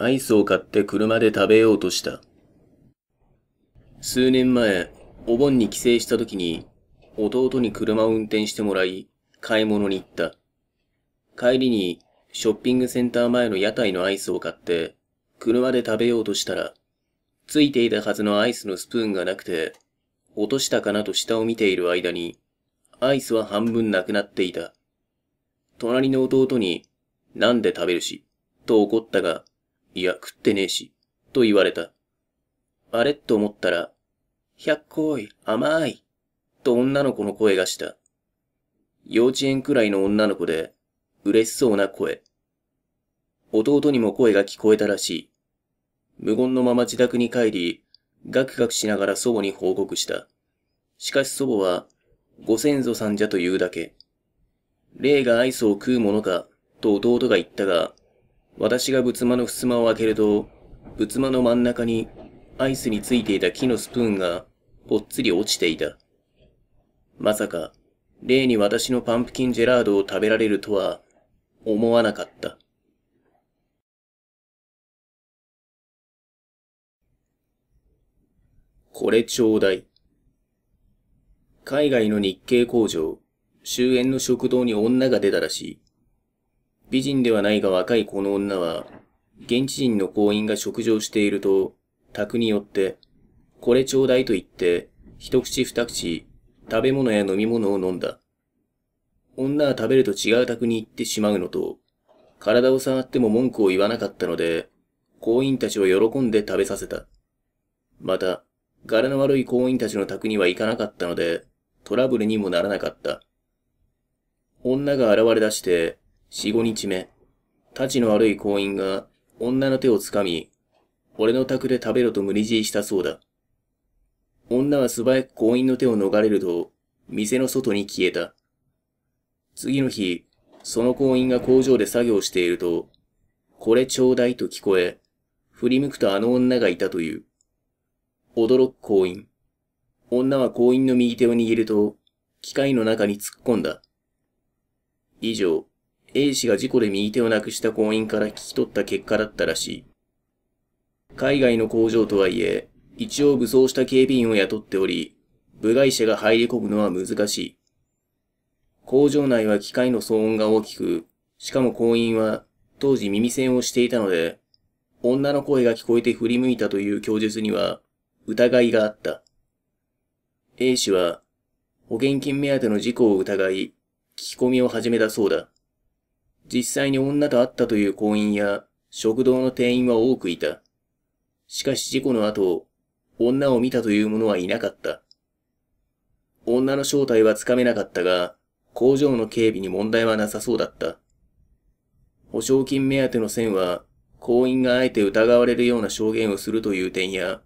アイスを買って車で食べようとした。数年前、お盆に帰省した時に、弟に車を運転してもらい、買い物に行った。帰りに、ショッピングセンター前の屋台のアイスを買って、車で食べようとしたら、ついていたはずのアイスのスプーンがなくて、落としたかなと下を見ている間に、アイスは半分なくなっていた。隣の弟に、なんで食べるし、と怒ったが、いや、食ってねえし、と言われた。あれと思ったら、百い、甘い、と女の子の声がした。幼稚園くらいの女の子で、嬉しそうな声。弟にも声が聞こえたらしい。無言のまま自宅に帰り、ガクガクしながら祖母に報告した。しかし祖母は、ご先祖さんじゃというだけ。霊が愛想を食うものか、と弟が言ったが、私が仏間の襖を開けると、仏間の真ん中にアイスについていた木のスプーンがぽっつり落ちていた。まさか、例に私のパンプキンジェラードを食べられるとは思わなかった。これちょうだい。海外の日系工場、終焉の食堂に女が出たらしい。美人ではないが若いこの女は、現地人の行員が食事をしていると、宅によって、これちょうだいと言って、一口二口、食べ物や飲み物を飲んだ。女は食べると違う宅に行ってしまうのと、体を触っても文句を言わなかったので、行員たちを喜んで食べさせた。また、柄の悪い行員たちの宅には行かなかったので、トラブルにもならなかった。女が現れ出して、四五日目、立ちの悪い行員が女の手をつかみ、俺の宅で食べろと無理強いしたそうだ。女は素早く行員の手を逃れると、店の外に消えた。次の日、その行員が工場で作業していると、これちょうだいと聞こえ、振り向くとあの女がいたという。驚く行員。女は行員の右手を握ると、機械の中に突っ込んだ。以上。A 氏が事故で右手をなくした婚員から聞き取った結果だったらしい。海外の工場とはいえ、一応武装した警備員を雇っており、部外者が入り込むのは難しい。工場内は機械の騒音が大きく、しかも婚員は当時耳栓をしていたので、女の声が聞こえて振り向いたという供述には疑いがあった。A 氏は保険金目当ての事故を疑い、聞き込みを始めたそうだ。実際に女と会ったという行員や食堂の店員は多くいた。しかし事故の後、女を見たという者はいなかった。女の正体はつかめなかったが、工場の警備に問題はなさそうだった。保証金目当ての線は、行員があえて疑われるような証言をするという点や、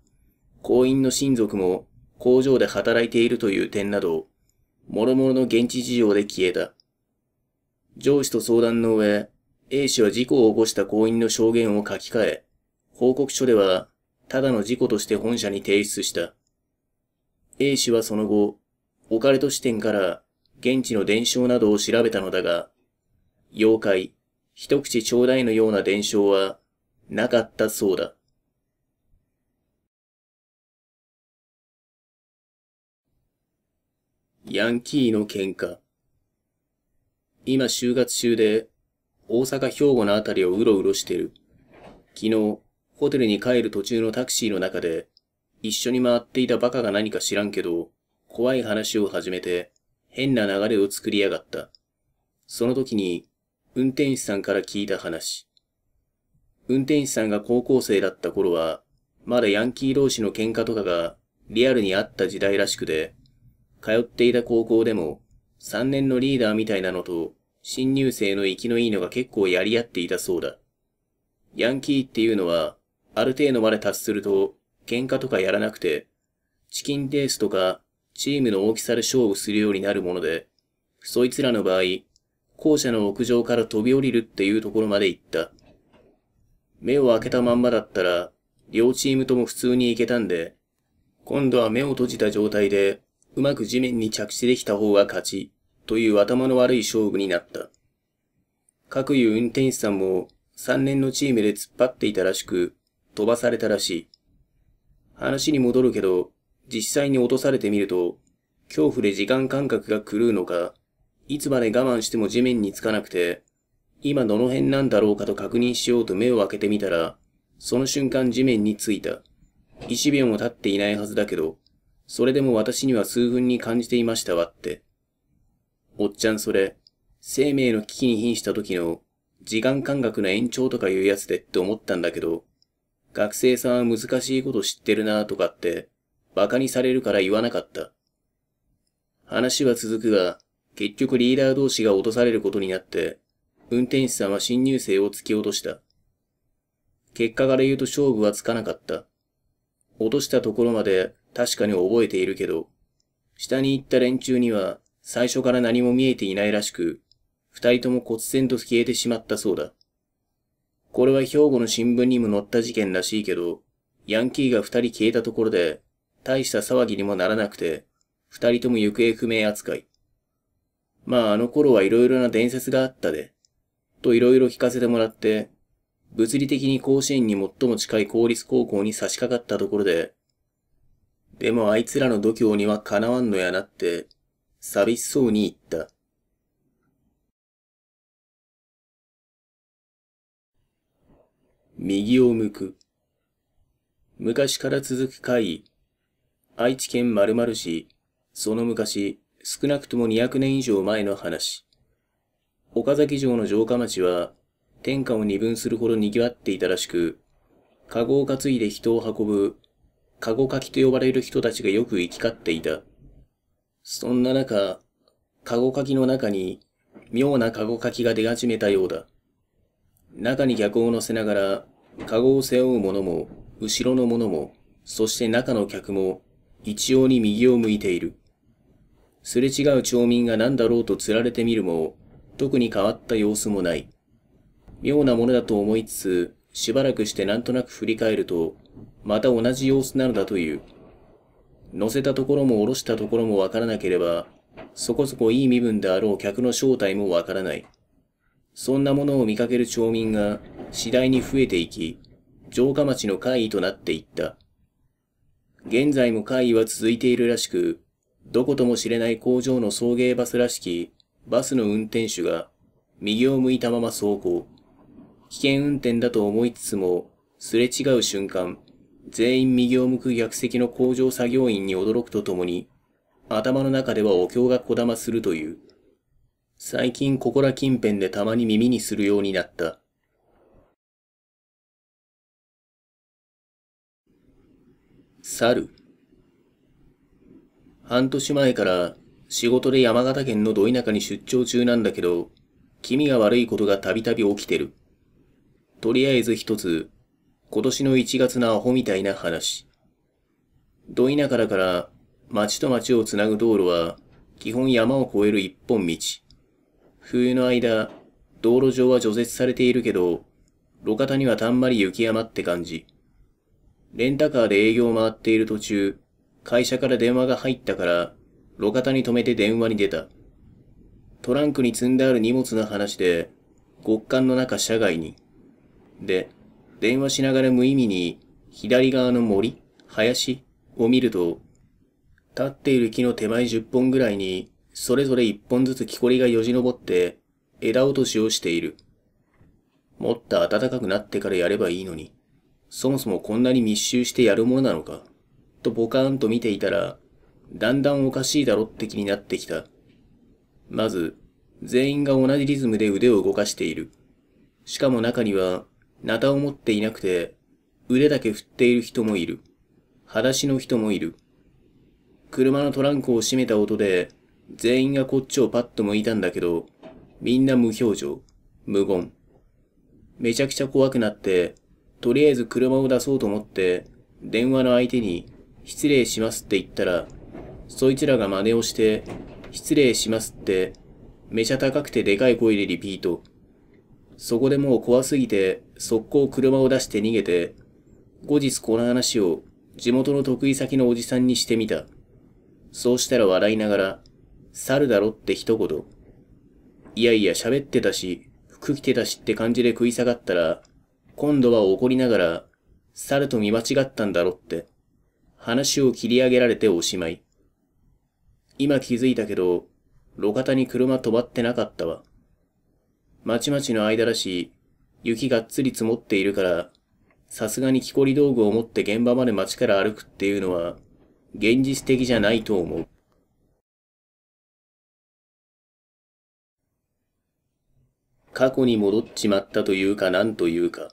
行員の親族も工場で働いているという点など、諸々の現地事情で消えた。上司と相談の上、A 氏は事故を起こした行員の証言を書き換え、報告書では、ただの事故として本社に提出した。A 氏はその後、オカルト視点から現地の伝承などを調べたのだが、妖怪、一口ちょうだいのような伝承は、なかったそうだ。ヤンキーの喧嘩。今就活中で、大阪、兵庫のあたりをうろうろしてる。昨日、ホテルに帰る途中のタクシーの中で、一緒に回っていたバカが何か知らんけど、怖い話を始めて、変な流れを作りやがった。その時に、運転手さんから聞いた話。運転手さんが高校生だった頃は、まだヤンキー同士の喧嘩とかがリアルにあった時代らしくで、通っていた高校でも3年のリーダーみたいなのと新入生の生きのいいのが結構やり合っていたそうだ。ヤンキーっていうのは、ある程度まで達すると、喧嘩とかやらなくて、チキンレースとか、チームの大きさで勝負するようになるもので、そいつらの場合、校舎の屋上から飛び降りるっていうところまで行った。目を開けたまんまだったら、両チームとも普通に行けたんで、今度は目を閉じた状態で、うまく地面に着地できた方が勝ち。という頭の悪い勝負になった。各有運転手さんも3年のチームで突っ張っていたらしく、飛ばされたらしい。話に戻るけど、実際に落とされてみると、恐怖で時間感覚が狂うのか、いつまで我慢しても地面につかなくて、今どの辺なんだろうかと確認しようと目を開けてみたら、その瞬間地面についた。一秒も経っていないはずだけど、それでも私には数分に感じていましたわって。おっちゃんそれ、生命の危機に瀕した時の時間感覚の延長とかいうやつでって思ったんだけど、学生さんは難しいこと知ってるなとかって、馬鹿にされるから言わなかった。話は続くが、結局リーダー同士が落とされることになって、運転手さんは新入生を突き落とした。結果から言うと勝負はつかなかった。落としたところまで確かに覚えているけど、下に行った連中には最初から何も見えていないらしく、二人とも忽然と消えてしまったそうだ。これは兵庫の新聞にも載った事件らしいけど、ヤンキーが二人消えたところで、大した騒ぎにもならなくて、二人とも行方不明扱い。まああの頃はいろいろな伝説があったで、といろいろ聞かせてもらって、物理的に甲子園に最も近い公立高校に差し掛かったところで、でもあいつらの度胸にはかなわんのやなって、寂しそうに言った。右を向く。昔から続く会議。愛知県〇〇市。その昔、少なくとも200年以上前の話。岡崎城の城下町は、天下を二分するほど賑わっていたらしく、籠を担いで人を運ぶ、籠かきと呼ばれる人たちがよく行き交っていた。そんな中、カゴ書きの中に、妙なカゴ書きが出始めたようだ。中に客を乗せながら、カゴを背負う者も、後ろの者も、そして中の客も、一様に右を向いている。すれ違う町民が何だろうと釣られてみるも、特に変わった様子もない。妙なものだと思いつつ、しばらくしてなんとなく振り返ると、また同じ様子なのだという。乗せたところも下ろしたところもわからなければ、そこそこいい身分であろう客の正体もわからない。そんなものを見かける町民が次第に増えていき、城下町の会議となっていった。現在も会議は続いているらしく、どことも知れない工場の送迎バスらしきバスの運転手が右を向いたまま走行。危険運転だと思いつつも、すれ違う瞬間、全員右を向く逆席の工場作業員に驚くとともに、頭の中ではお経がこだまするという。最近ここら近辺でたまに耳にするようになった。猿。半年前から仕事で山形県のど田舎に出張中なんだけど、気味が悪いことがたびたび起きてる。とりあえず一つ今年の1月のアホみたいな話。ど田舎だから、町と町をつなぐ道路は、基本山を越える一本道。冬の間、道路上は除雪されているけど、路肩にはたんまり雪山って感じ。レンタカーで営業回っている途中、会社から電話が入ったから、路肩に止めて電話に出た。トランクに積んである荷物の話で、極寒の中車外に。で、電話しながら無意味に左側の森、林を見ると、立っている木の手前10本ぐらいに、それぞれ1本ずつ木こりがよじ登って、枝落としをしている。もっと暖かくなってからやればいいのに、そもそもこんなに密集してやるものなのか、とボカーンと見ていたら、だんだんおかしいだろって気になってきた。まず、全員が同じリズムで腕を動かしている。しかも中には、なたを持っていなくて、腕だけ振っている人もいる。裸足の人もいる。車のトランクを閉めた音で、全員がこっちをパッと向いたんだけど、みんな無表情、無言。めちゃくちゃ怖くなって、とりあえず車を出そうと思って、電話の相手に、失礼しますって言ったら、そいつらが真似をして、失礼しますって、めちゃ高くてでかい声でリピート。そこでもう怖すぎて、速攻車を出して逃げて、後日この話を地元の得意先のおじさんにしてみた。そうしたら笑いながら、猿だろって一言。いやいや喋ってたし、服着てたしって感じで食い下がったら、今度は怒りながら、猿と見間違ったんだろって、話を切り上げられておしまい。今気づいたけど、路肩に車止まってなかったわ。まちまちの間らし、い、雪がっつり積もっているから、さすがに木こり道具を持って現場まで街から歩くっていうのは、現実的じゃないと思う。過去に戻っちまったというかなんというか。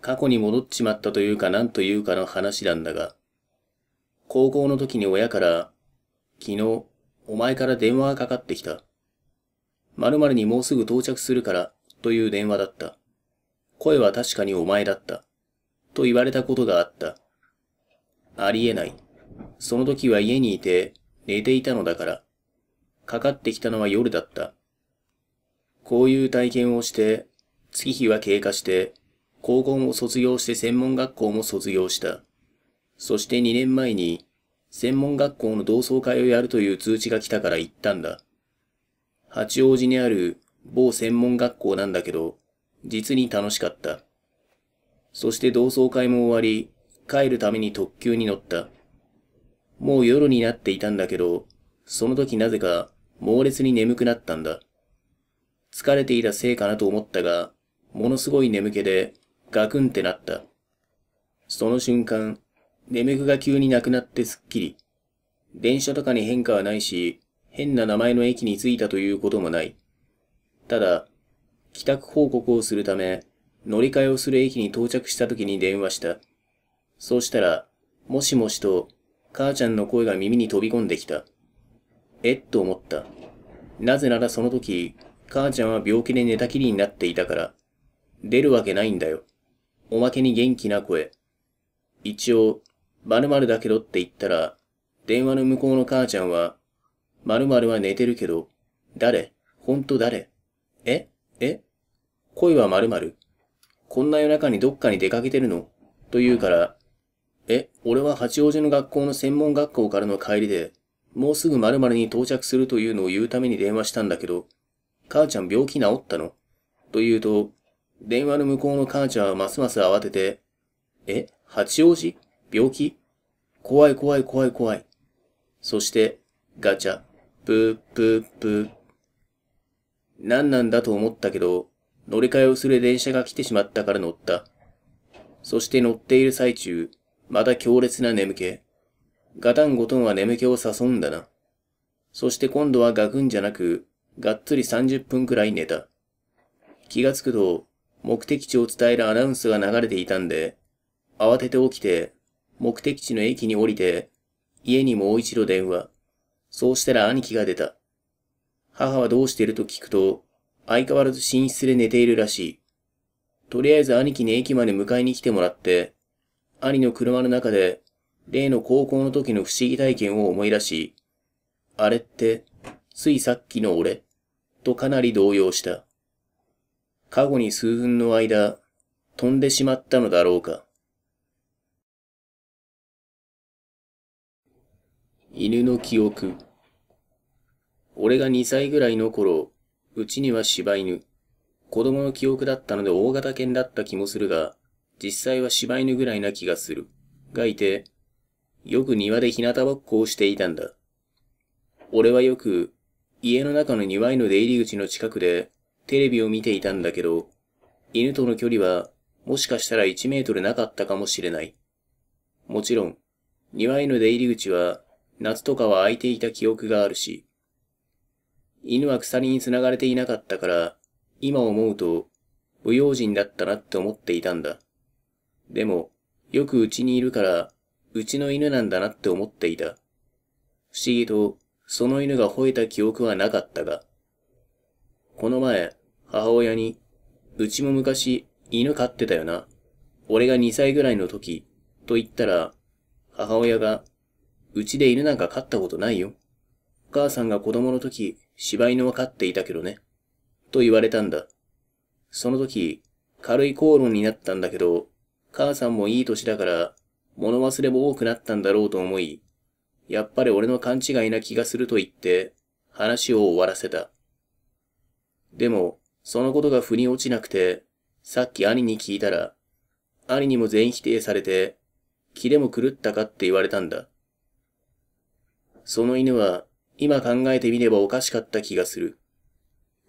過去に戻っちまったというかなんというかの話なんだが、高校の時に親から、昨日、お前から電話がかかってきた。〇〇にもうすぐ到着するから、という電話だった。声は確かにお前だった。と言われたことがあった。ありえない。その時は家にいて、寝ていたのだから。かかってきたのは夜だった。こういう体験をして、月日は経過して、高校も卒業して専門学校も卒業した。そして2年前に、専門学校の同窓会をやるという通知が来たから行ったんだ。八王子にある某専門学校なんだけど、実に楽しかった。そして同窓会も終わり、帰るために特急に乗った。もう夜になっていたんだけど、その時なぜか猛烈に眠くなったんだ。疲れていたせいかなと思ったが、ものすごい眠気でガクンってなった。その瞬間、眠気が急になくなってすっきり。電車とかに変化はないし、変な名前の駅に着いたということもない。ただ、帰宅報告をするため、乗り換えをする駅に到着した時に電話した。そうしたら、もしもしと、母ちゃんの声が耳に飛び込んできた。えっと思った。なぜならその時、母ちゃんは病気で寝たきりになっていたから、出るわけないんだよ。おまけに元気な声。一応、〇〇だけどって言ったら、電話の向こうの母ちゃんは、〇〇は寝てるけど、誰ほんと誰ええ恋は〇〇こんな夜中にどっかに出かけてるのと言うから、え、俺は八王子の学校の専門学校からの帰りで、もうすぐ〇〇に到着するというのを言うために電話したんだけど、母ちゃん病気治ったのと言うと、電話の向こうの母ちゃんはますます慌てて、え、八王子病気怖い怖い怖い怖い。そして、ガチャ、プープープー何なんだと思ったけど、乗り換えをする電車が来てしまったから乗った。そして乗っている最中、また強烈な眠気。ガタンゴトンは眠気を誘うんだな。そして今度はガクンじゃなく、がっつり30分くらい寝た。気がつくと、目的地を伝えるアナウンスが流れていたんで、慌てて起きて、目的地の駅に降りて、家にもう一度電話。そうしたら兄貴が出た。母はどうしていると聞くと、相変わらず寝室で寝ているらしい。とりあえず兄貴に駅まで迎えに来てもらって、兄の車の中で、例の高校の時の不思議体験を思い出し、あれって、ついさっきの俺、とかなり動揺した。過去に数分の間、飛んでしまったのだろうか。犬の記憶。俺が2歳ぐらいの頃、うちには柴犬。子供の記憶だったので大型犬だった気もするが、実際は柴犬ぐらいな気がする。がいて、よく庭で日向ぼっこをしていたんだ。俺はよく、家の中の庭への出入り口の近くで、テレビを見ていたんだけど、犬との距離は、もしかしたら1メートルなかったかもしれない。もちろん、庭への出入り口は、夏とかは空いていた記憶があるし、犬は鎖に繋がれていなかったから、今思うと、不用心だったなって思っていたんだ。でも、よくうちにいるから、うちの犬なんだなって思っていた。不思議と、その犬が吠えた記憶はなかったが。この前、母親に、うちも昔、犬飼ってたよな。俺が2歳ぐらいの時、と言ったら、母親が、うちで犬なんか飼ったことないよ。お母さんが子供の時、柴犬は飼っていたけどね。と言われたんだ。その時、軽い口論になったんだけど、母さんもいい歳だから、物忘れも多くなったんだろうと思い、やっぱり俺の勘違いな気がすると言って、話を終わらせた。でも、そのことが腑に落ちなくて、さっき兄に聞いたら、兄にも全否定されて、気でも狂ったかって言われたんだ。その犬は、今考えてみればおかしかった気がする。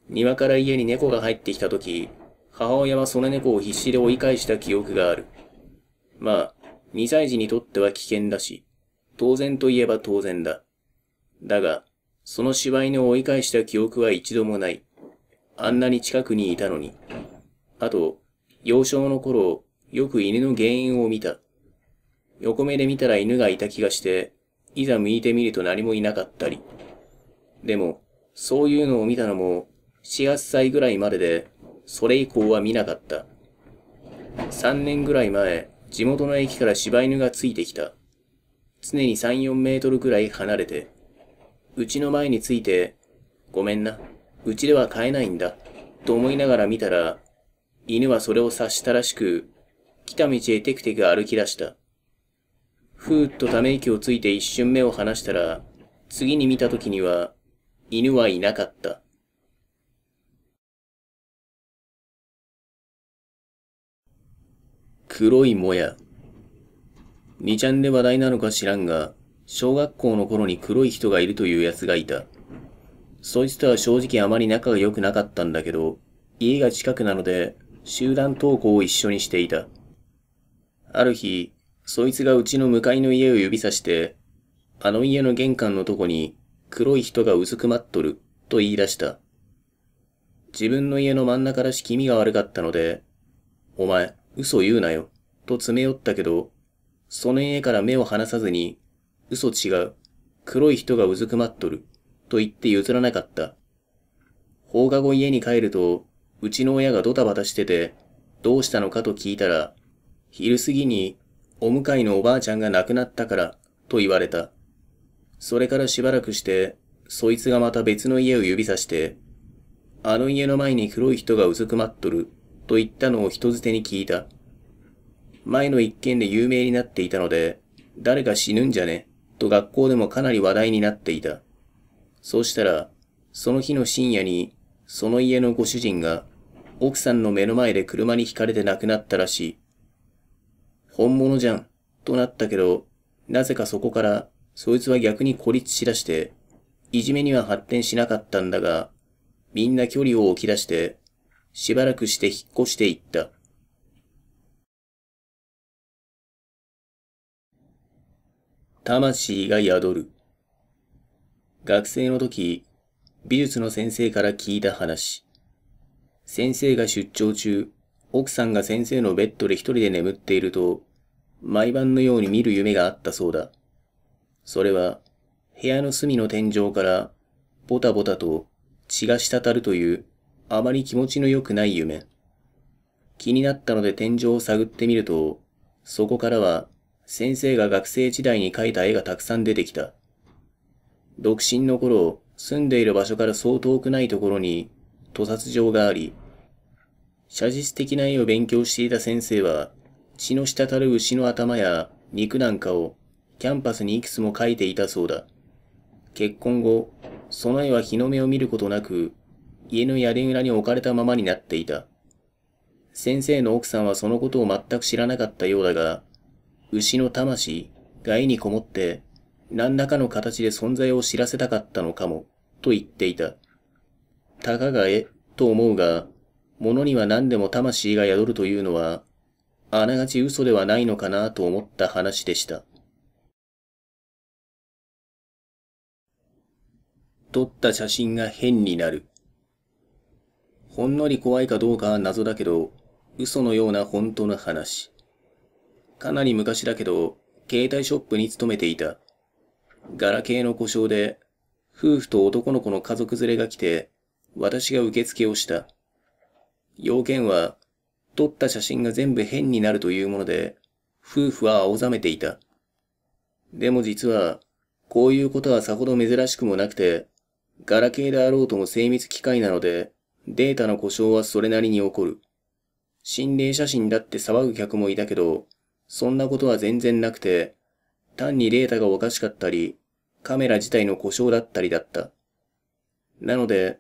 庭から家に猫が入ってきたとき、母親はその猫を必死で追い返した記憶がある。まあ、2歳児にとっては危険だし、当然といえば当然だ。だが、その柴犬を追い返した記憶は一度もない。あんなに近くにいたのに。あと、幼少の頃、よく犬の原因を見た。横目で見たら犬がいた気がして、いざ向いてみると何もいなかったり。でも、そういうのを見たのも、四八歳ぐらいまでで、それ以降は見なかった。三年ぐらい前、地元の駅から柴犬がついてきた。常に三、四メートルぐらい離れて。うちの前について、ごめんな、うちでは飼えないんだ、と思いながら見たら、犬はそれを察したらしく、来た道へテクテク歩き出した。ふーっとため息をついて一瞬目を離したら、次に見た時には、犬はいなかった。黒いもや。二ちゃんで話題なのか知らんが、小学校の頃に黒い人がいるという奴がいた。そいつとは正直あまり仲が良くなかったんだけど、家が近くなので、集団登校を一緒にしていた。ある日、そいつがうちの向かいの家を指さして、あの家の玄関のとこに黒い人がうずくまっとる、と言い出した。自分の家の真ん中らし気味が悪かったので、お前、嘘言うなよ、と詰め寄ったけど、その家から目を離さずに、嘘違う、黒い人がうずくまっとる、と言って譲らなかった。放課後家に帰ると、うちの親がドタバタしてて、どうしたのかと聞いたら、昼過ぎにお向かいのおばあちゃんが亡くなったから、と言われた。それからしばらくして、そいつがまた別の家を指さして、あの家の前に黒い人がうずくまっとる、と言ったのを人づてに聞いた。前の一件で有名になっていたので、誰か死ぬんじゃね、と学校でもかなり話題になっていた。そうしたら、その日の深夜に、その家のご主人が、奥さんの目の前で車にひかれて亡くなったらしい。本物じゃん、となったけど、なぜかそこからそいつは逆に孤立しだして、いじめには発展しなかったんだが、みんな距離を置き出して、しばらくして引っ越していった。魂が宿る。学生の時、美術の先生から聞いた話。先生が出張中、奥さんが先生のベッドで一人で眠っていると、毎晩のように見る夢があったそうだ。それは、部屋の隅の天井から、ぼたぼたと血が滴るという、あまり気持ちの良くない夢。気になったので天井を探ってみると、そこからは、先生が学生時代に描いた絵がたくさん出てきた。独身の頃、住んでいる場所からそう遠くないところに、屠殺場があり、写実的な絵を勉強していた先生は、血の滴る牛の頭や肉なんかをキャンパスにいくつも描いていたそうだ。結婚後、その絵は日の目を見ることなく、家の屋根裏に置かれたままになっていた。先生の奥さんはそのことを全く知らなかったようだが、牛の魂がにこもって、何らかの形で存在を知らせたかったのかも、と言っていた。たかが絵、と思うが、物には何でも魂が宿るというのは、あながち嘘ではないのかなと思った話でした。撮った写真が変になる。ほんのり怖いかどうかは謎だけど、嘘のような本当の話。かなり昔だけど、携帯ショップに勤めていた。ガラケーの故障で、夫婦と男の子の家族連れが来て、私が受付をした。要件は、撮った写真が全部変になるというもので、夫婦は青ざめていた。でも実は、こういうことはさほど珍しくもなくて、ガラケーであろうとも精密機械なので、データの故障はそれなりに起こる。心霊写真だって騒ぐ客もいたけど、そんなことは全然なくて、単にデータがおかしかったり、カメラ自体の故障だったりだった。なので、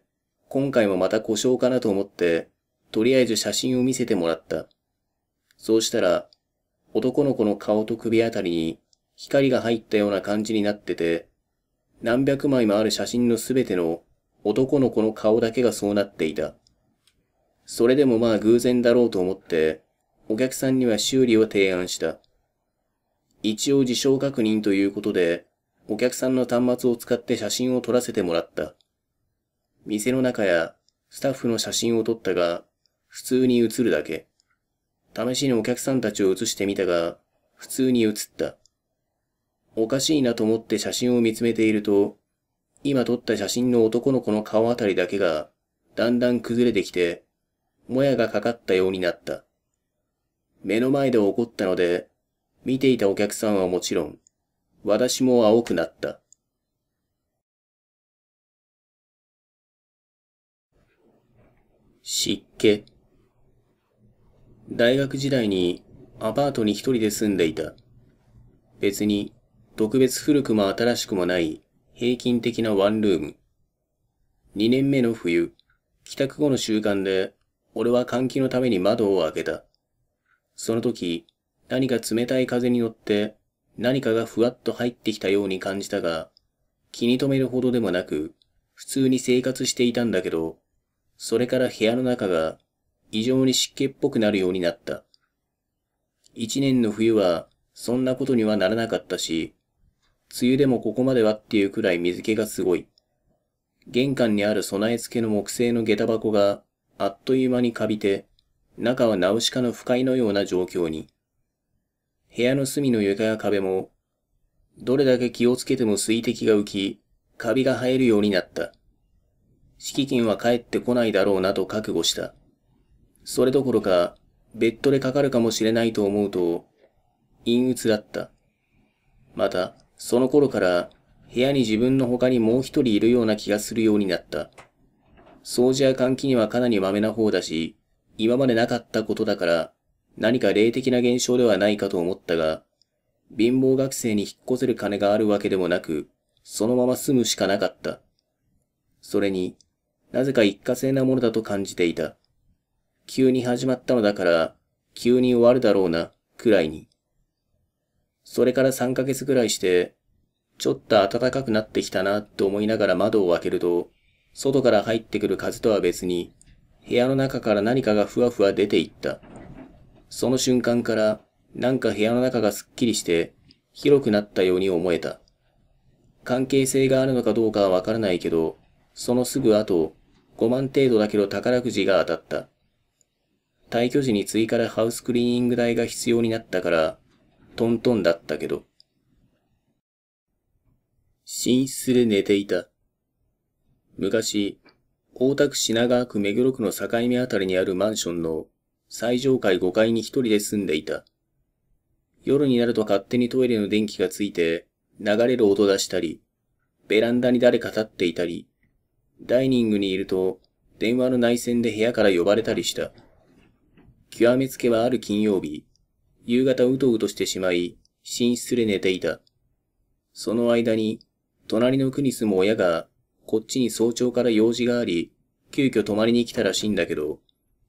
今回もまた故障かなと思って、とりあえず写真を見せてもらった。そうしたら、男の子の顔と首あたりに光が入ったような感じになってて、何百枚もある写真のすべての男の子の顔だけがそうなっていた。それでもまあ偶然だろうと思って、お客さんには修理を提案した。一応事象確認ということで、お客さんの端末を使って写真を撮らせてもらった。店の中やスタッフの写真を撮ったが、普通に写るだけ。試しにお客さんたちを写してみたが、普通に写った。おかしいなと思って写真を見つめていると、今撮った写真の男の子の顔あたりだけが、だんだん崩れてきて、もやがかかったようになった。目の前で起こったので、見ていたお客さんはもちろん、私も青くなった。湿気。大学時代にアパートに一人で住んでいた。別に特別古くも新しくもない平均的なワンルーム。2年目の冬、帰宅後の習慣で、俺は換気のために窓を開けた。その時、何か冷たい風に乗って、何かがふわっと入ってきたように感じたが、気に留めるほどでもなく、普通に生活していたんだけど、それから部屋の中が異常に湿気っぽくなるようになった。一年の冬はそんなことにはならなかったし、梅雨でもここまではっていうくらい水気がすごい。玄関にある備え付けの木製の下駄箱があっという間にカビて、中はナウシカの不快のような状況に。部屋の隅の床や壁も、どれだけ気をつけても水滴が浮き、カビが生えるようになった。敷金は帰ってこないだろうなと覚悟した。それどころか、ベッドでかかるかもしれないと思うと、陰鬱だった。また、その頃から部屋に自分の他にもう一人いるような気がするようになった。掃除や換気にはかなりまめな方だし、今までなかったことだから何か霊的な現象ではないかと思ったが、貧乏学生に引っ越せる金があるわけでもなく、そのまま住むしかなかった。それに、なぜか一過性なものだと感じていた。急に始まったのだから、急に終わるだろうな、くらいに。それから3ヶ月ぐらいして、ちょっと暖かくなってきたなと思いながら窓を開けると、外から入ってくる風とは別に、部屋の中から何かがふわふわ出ていった。その瞬間から、なんか部屋の中がすっきりして、広くなったように思えた。関係性があるのかどうかはわからないけど、そのすぐ後、5万程度だけど宝くじが当たった。退去時に追加でハウスクリーニング代が必要になったから、トントンだったけど。寝室で寝ていた。昔、大田区品川区目黒区の境目あたりにあるマンションの最上階5階に一人で住んでいた。夜になると勝手にトイレの電気がついて流れる音出したり、ベランダに誰か立っていたり、ダイニングにいると電話の内線で部屋から呼ばれたりした。極めつけはある金曜日、夕方うとうとしてしまい、寝室で寝ていた。その間に、隣の区に住む親が、こっちに早朝から用事があり、急遽泊まりに来たらしいんだけど、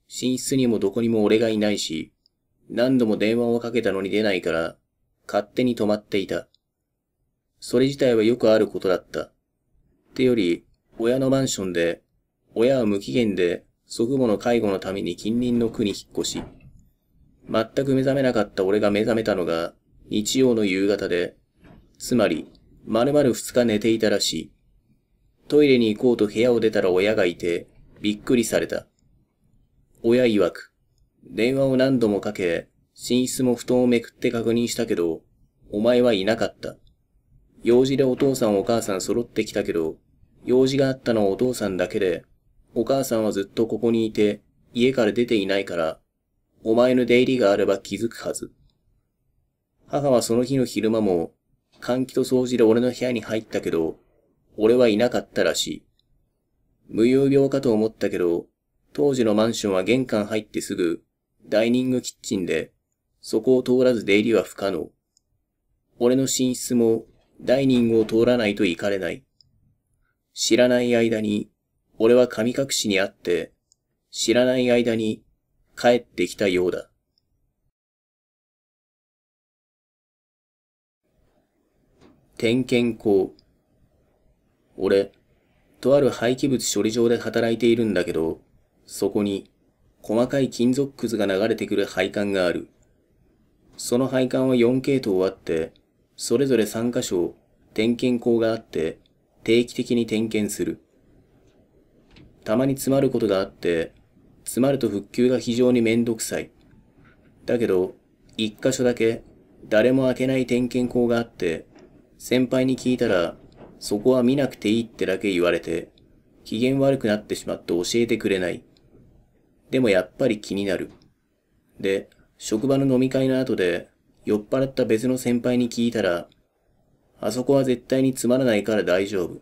寝室にもどこにも俺がいないし、何度も電話をかけたのに出ないから、勝手に泊まっていた。それ自体はよくあることだった。ってより、親のマンションで、親は無期限で祖父母の介護のために近隣の区に引っ越し、全く目覚めなかった俺が目覚めたのが日曜の夕方で、つまり、まるまる二日寝ていたらしい。トイレに行こうと部屋を出たら親がいて、びっくりされた。親曰く、電話を何度もかけ、寝室も布団をめくって確認したけど、お前はいなかった。用事でお父さんお母さん揃ってきたけど、用事があったのはお父さんだけで、お母さんはずっとここにいて、家から出ていないから、お前の出入りがあれば気づくはず。母はその日の昼間も、換気と掃除で俺の部屋に入ったけど、俺はいなかったらしい。無用病かと思ったけど、当時のマンションは玄関入ってすぐ、ダイニングキッチンで、そこを通らず出入りは不可能。俺の寝室も、ダイニングを通らないと行かれない。知らない間に、俺は神隠しにあって、知らない間に帰ってきたようだ。点検口。俺、とある廃棄物処理場で働いているんだけど、そこに細かい金属くずが流れてくる配管がある。その配管は4系統あって、それぞれ3箇所点検口があって、定期的に点検する。たまに詰まることがあって、詰まると復旧が非常にめんどくさい。だけど、一箇所だけ誰も開けない点検口があって、先輩に聞いたら、そこは見なくていいってだけ言われて、機嫌悪くなってしまって教えてくれない。でもやっぱり気になる。で、職場の飲み会の後で、酔っ払った別の先輩に聞いたら、あそこは絶対につまらないから大丈夫。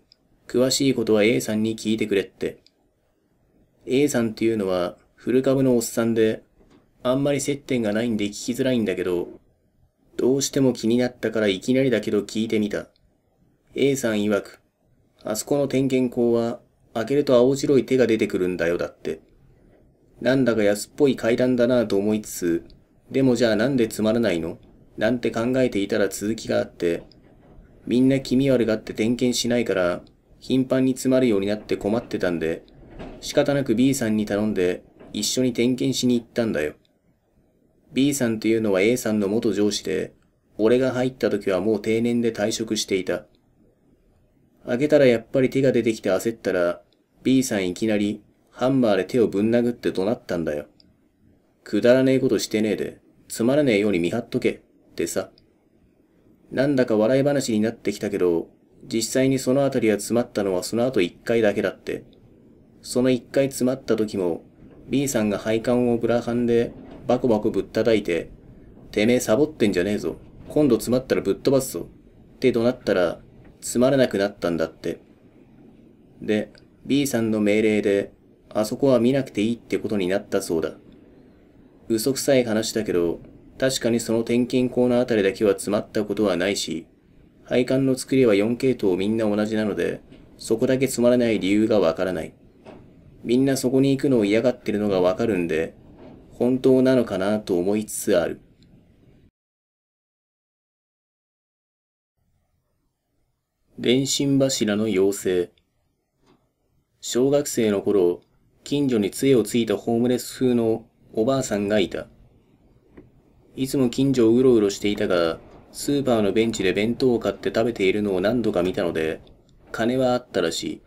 詳しいことは A さんに聞いてくれって。A さんっていうのは古株のおっさんで、あんまり接点がないんで聞きづらいんだけど、どうしても気になったからいきなりだけど聞いてみた。A さん曰く、あそこの点検口は開けると青白い手が出てくるんだよだって。なんだか安っぽい階段だなぁと思いつつ、でもじゃあなんでつまらないのなんて考えていたら続きがあって、みんな気味悪がって点検しないから、頻繁に詰まるようになって困ってたんで、仕方なく B さんに頼んで一緒に点検しに行ったんだよ。B さんというのは A さんの元上司で、俺が入った時はもう定年で退職していた。開けたらやっぱり手が出てきて焦ったら、B さんいきなりハンマーで手をぶん殴って怒鳴ったんだよ。くだらねえことしてねえで、つまらねえように見張っとけ、ってさ。なんだか笑い話になってきたけど、実際にそのあたりは詰まったのはその後一回だけだって。その一回詰まった時も、B さんが配管をブラハンでバコバコぶったたいて、てめえサボってんじゃねえぞ。今度詰まったらぶっ飛ばすぞ。って怒鳴ったら、つまらなくなったんだって。で、B さんの命令で、あそこは見なくていいってことになったそうだ。嘘くさい話だけど、確かにその点検口のあたりだけは詰まったことはないし、配管の作りは4系統みんな同じなので、そこだけつまらない理由がわからない。みんなそこに行くのを嫌がってるのがわかるんで、本当なのかなと思いつつある。電信柱の妖精。小学生の頃、近所に杖をついたホームレス風のおばあさんがいた。いつも近所をうろうろしていたが、スーパーのベンチで弁当を買って食べているのを何度か見たので、金はあったらしい。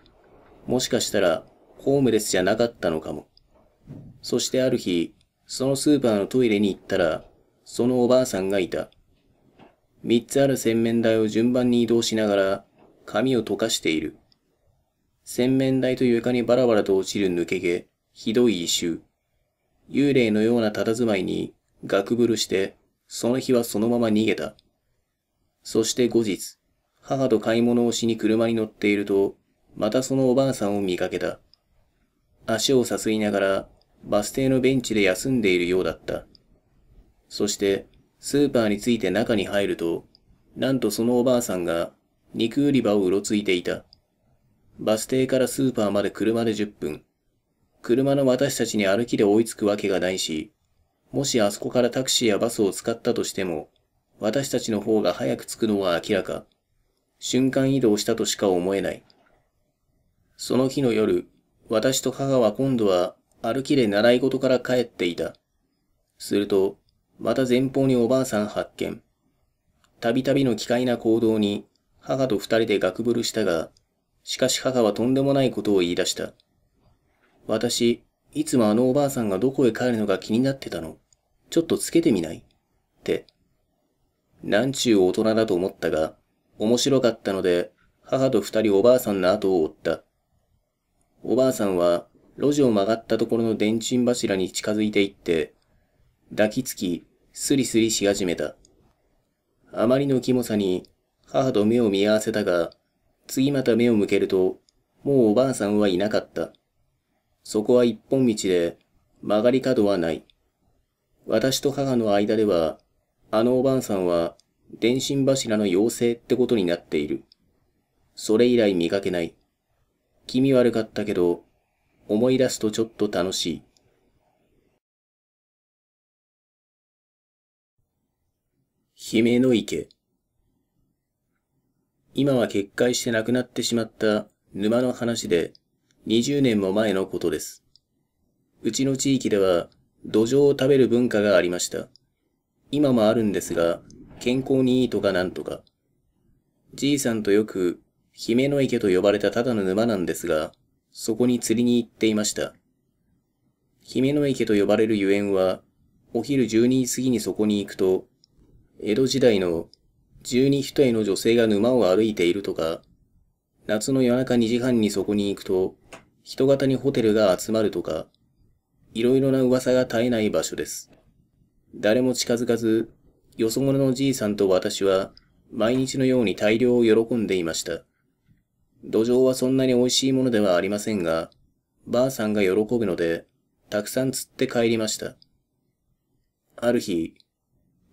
もしかしたらホームレスじゃなかったのかも。そしてある日、そのスーパーのトイレに行ったら、そのおばあさんがいた。三つある洗面台を順番に移動しながら、髪を溶かしている。洗面台と床にバラバラと落ちる抜け毛、ひどい異臭。幽霊のような佇まいに、ガクブルして、その日はそのまま逃げた。そして後日、母と買い物をしに車に乗っていると、またそのおばあさんを見かけた。足をさすいながらバス停のベンチで休んでいるようだった。そして、スーパーについて中に入ると、なんとそのおばあさんが肉売り場をうろついていた。バス停からスーパーまで車で10分。車の私たちに歩きで追いつくわけがないし、もしあそこからタクシーやバスを使ったとしても、私たちの方が早く着くのは明らか。瞬間移動したとしか思えない。その日の夜、私と母は今度は歩きで習い事から帰っていた。すると、また前方におばあさん発見。たびたびの奇怪な行動に母と二人でガクブルしたが、しかし母はとんでもないことを言い出した。私、いつもあのおばあさんがどこへ帰るのか気になってたの。ちょっとつけてみないって。なんちゅう大人だと思ったが、面白かったので、母と二人おばあさんの後を追った。おばあさんは、路地を曲がったところの電信柱に近づいていって、抱きつき、スリスリし始めた。あまりのキモさに、母と目を見合わせたが、次また目を向けると、もうおばあさんはいなかった。そこは一本道で、曲がり角はない。私と母の間では、あのおばあさんは、電信柱の妖精ってことになっている。それ以来見かけない。気味悪かったけど、思い出すとちょっと楽しい。姫の池。今は決壊して亡くなってしまった沼の話で20年も前のことです。うちの地域では土壌を食べる文化がありました。今もあるんですが、健康にいいとかなんとか。じいさんとよく姫の池と呼ばれたただの沼なんですが、そこに釣りに行っていました。姫の池と呼ばれるゆえんは、お昼12時過ぎにそこに行くと、江戸時代の12人への女性が沼を歩いているとか、夏の夜中2時半にそこに行くと、人型にホテルが集まるとか、いろいろな噂が絶えない場所です。誰も近づかず、よそ者のじいさんと私は、毎日のように大量を喜んでいました。土壌はそんなに美味しいものではありませんが、ばあさんが喜ぶので、たくさん釣って帰りました。ある日、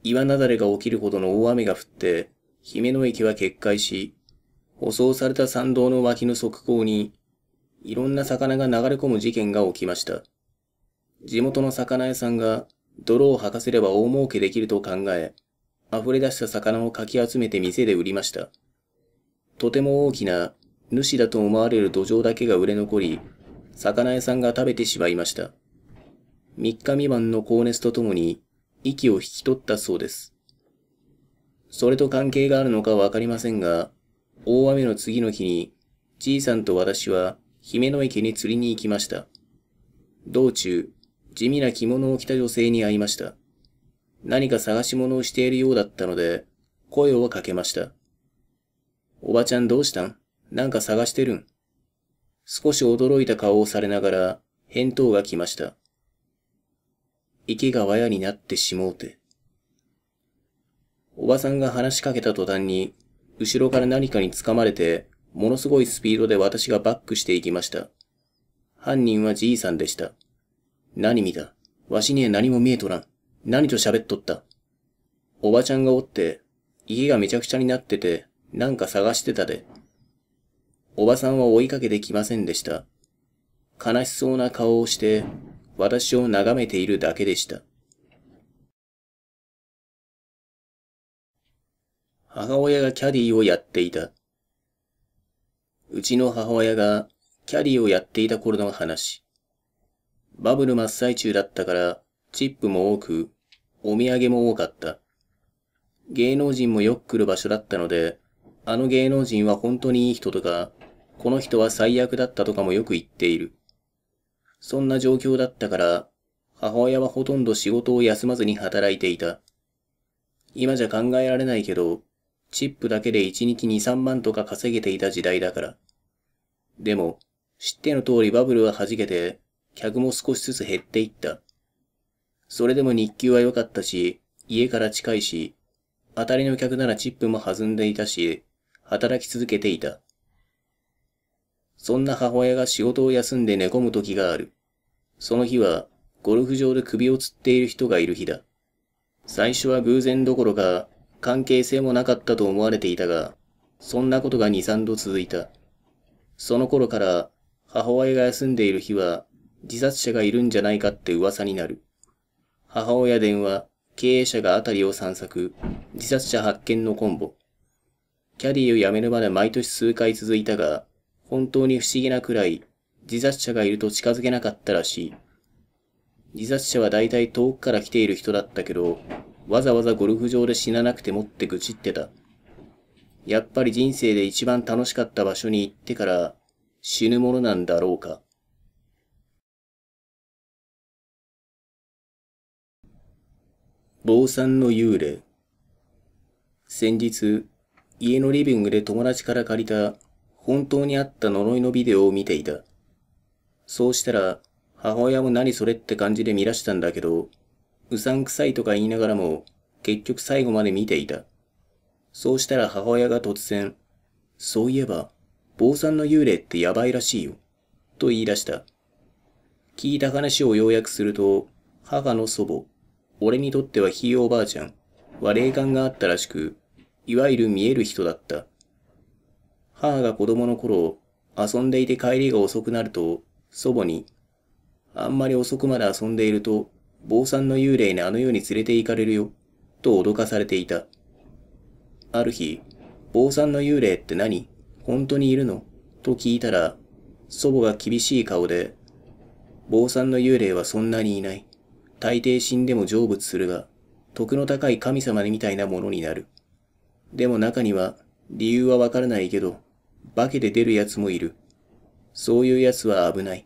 岩なだれが起きるほどの大雨が降って、姫野駅は決壊し、舗装された参道の脇の側溝に、いろんな魚が流れ込む事件が起きました。地元の魚屋さんが泥を吐かせれば大儲けできると考え、溢れ出した魚をかき集めて店で売りました。とても大きな主だと思われる土壌だけが売れ残り、魚屋さんが食べてしまいました。3日未満の高熱とともに、息を引き取ったそうです。それと関係があるのかわかりませんが、大雨の次の日に、じいさんと私は、姫野池に釣りに行きました。道中、地味な着物を着た女性に会いました。何か探し物をしているようだったので、声をかけました。おばちゃんどうしたんなんか探してるん。少し驚いた顔をされながら、返答が来ました。池がわやになってしもうて。おばさんが話しかけた途端に、後ろから何かにつかまれて、ものすごいスピードで私がバックしていきました。犯人はじいさんでした。何見たわしには何も見えとらん。何と喋っとったおばちゃんがおって、家がめちゃくちゃになってて、なんか探してたで。おばさんは追いかけてきませんでした。悲しそうな顔をして、私を眺めているだけでした。母親がキャディをやっていた。うちの母親がキャディをやっていた頃の話。バブル真っ最中だったから、チップも多く、お土産も多かった。芸能人もよく来る場所だったので、あの芸能人は本当にいい人とか、この人は最悪だったとかもよく言っている。そんな状況だったから、母親はほとんど仕事を休まずに働いていた。今じゃ考えられないけど、チップだけで1日2、3万とか稼げていた時代だから。でも、知っての通りバブルは弾けて、客も少しずつ減っていった。それでも日給は良かったし、家から近いし、当たりの客ならチップも弾んでいたし、働き続けていた。そんな母親が仕事を休んで寝込む時がある。その日は、ゴルフ場で首を吊っている人がいる日だ。最初は偶然どころか、関係性もなかったと思われていたが、そんなことが二三度続いた。その頃から、母親が休んでいる日は、自殺者がいるんじゃないかって噂になる。母親電話、経営者が辺りを散策、自殺者発見のコンボ。キャディを辞めるまで毎年数回続いたが、本当に不思議なくらい、自殺者がいると近づけなかったらしい。自殺者は大体遠くから来ている人だったけど、わざわざゴルフ場で死ななくてもって愚痴ってた。やっぱり人生で一番楽しかった場所に行ってから死ぬものなんだろうか。坊さんの幽霊。先日、家のリビングで友達から借りた本当にあった呪いのビデオを見ていた。そうしたら、母親も何それって感じで見らしたんだけど、うさんくさいとか言いながらも、結局最後まで見ていた。そうしたら母親が突然、そういえば、坊さんの幽霊ってやばいらしいよ、と言い出した。聞いた話を要約すると、母の祖母、俺にとってはひいおばあちゃん、は霊感があったらしく、いわゆる見える人だった。母が子供の頃、遊んでいて帰りが遅くなると、祖母に、あんまり遅くまで遊んでいると、坊さんの幽霊にあの世に連れて行かれるよ、と脅かされていた。ある日、坊さんの幽霊って何本当にいるのと聞いたら、祖母が厳しい顔で、坊さんの幽霊はそんなにいない。大抵死んでも成仏するが、徳の高い神様みたいなものになる。でも中には、理由はわからないけど、化けて出る奴もいる。そういう奴は危ない。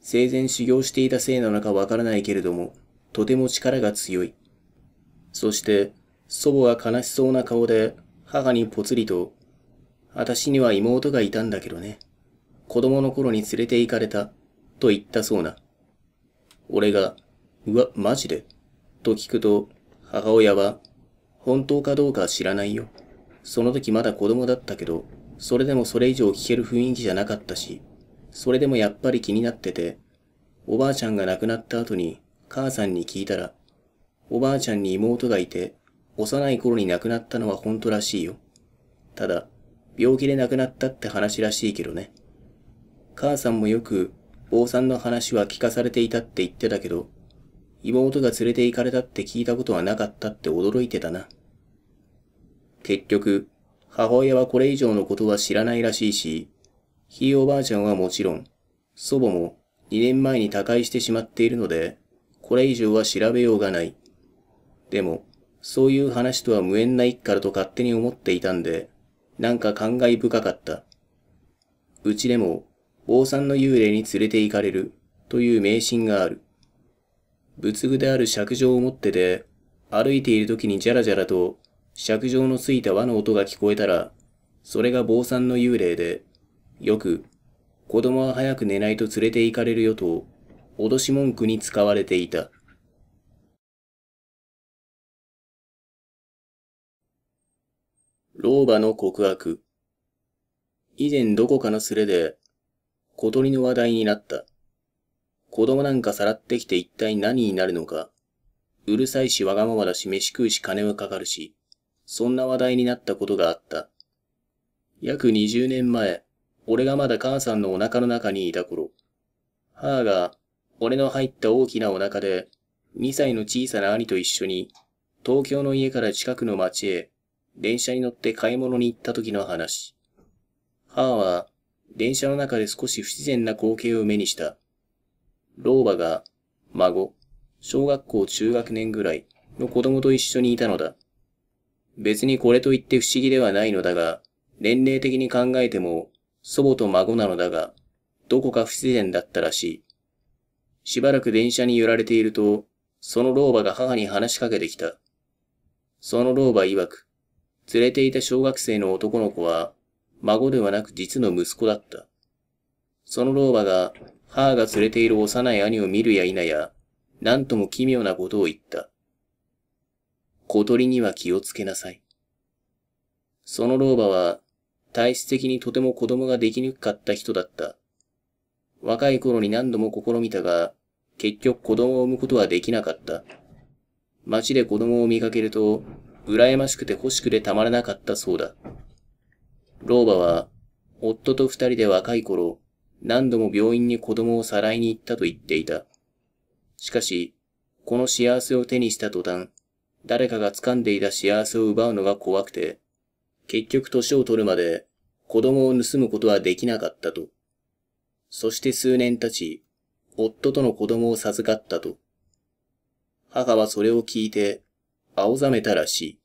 生前修行していたせいなのかわからないけれども、とても力が強い。そして、祖母は悲しそうな顔で、母にぽつりと、私には妹がいたんだけどね。子供の頃に連れて行かれた、と言ったそうな。俺が、うわ、マジでと聞くと、母親は、本当かどうか知らないよ。その時まだ子供だったけど、それでもそれ以上聞ける雰囲気じゃなかったし、それでもやっぱり気になってて、おばあちゃんが亡くなった後に母さんに聞いたら、おばあちゃんに妹がいて、幼い頃に亡くなったのは本当らしいよ。ただ、病気で亡くなったって話らしいけどね。母さんもよく、坊さんの話は聞かされていたって言ってたけど、妹が連れて行かれたって聞いたことはなかったって驚いてたな。結局、母親はこれ以上のことは知らないらしいし、ひいおばあちゃんはもちろん、祖母も2年前に他界してしまっているので、これ以上は調べようがない。でも、そういう話とは無縁な一家だと勝手に思っていたんで、なんか感慨深かった。うちでも、坊さんの幽霊に連れて行かれるという迷信がある。仏具である尺状を持ってて、歩いている時にじゃらじゃらと尺状のついた輪の音が聞こえたら、それが坊さんの幽霊で、よく、子供は早く寝ないと連れて行かれるよと、脅し文句に使われていた。老婆の告白。以前どこかのスレで、小鳥の話題になった。子供なんかさらってきて一体何になるのか。うるさいしわがままだし飯食うし金はかかるし。そんな話題になったことがあった。約20年前、俺がまだ母さんのお腹の中にいた頃、母が俺の入った大きなお腹で、2歳の小さな兄と一緒に、東京の家から近くの町へ、電車に乗って買い物に行った時の話。母は、電車の中で少し不自然な光景を目にした。老婆が、孫、小学校中学年ぐらいの子供と一緒にいたのだ。別にこれといって不思議ではないのだが、年齢的に考えても、祖母と孫なのだが、どこか不自然だったらしい。しばらく電車に揺られていると、その老婆が母に話しかけてきた。その老婆曰く、連れていた小学生の男の子は、孫ではなく実の息子だった。その老婆が、母が連れている幼い兄を見るや否や、なんとも奇妙なことを言った。小鳥には気をつけなさい。その老婆は、体質的にとても子供ができにくかった人だった。若い頃に何度も試みたが、結局子供を産むことはできなかった。街で子供を見かけると、羨ましくて欲しくてたまらなかったそうだ。老婆は、夫と二人で若い頃、何度も病院に子供をさらいに行ったと言っていた。しかし、この幸せを手にした途端、誰かが掴んでいた幸せを奪うのが怖くて、結局年を取るまで子供を盗むことはできなかったと。そして数年経ち、夫との子供を授かったと。母はそれを聞いて、青ざめたらしい。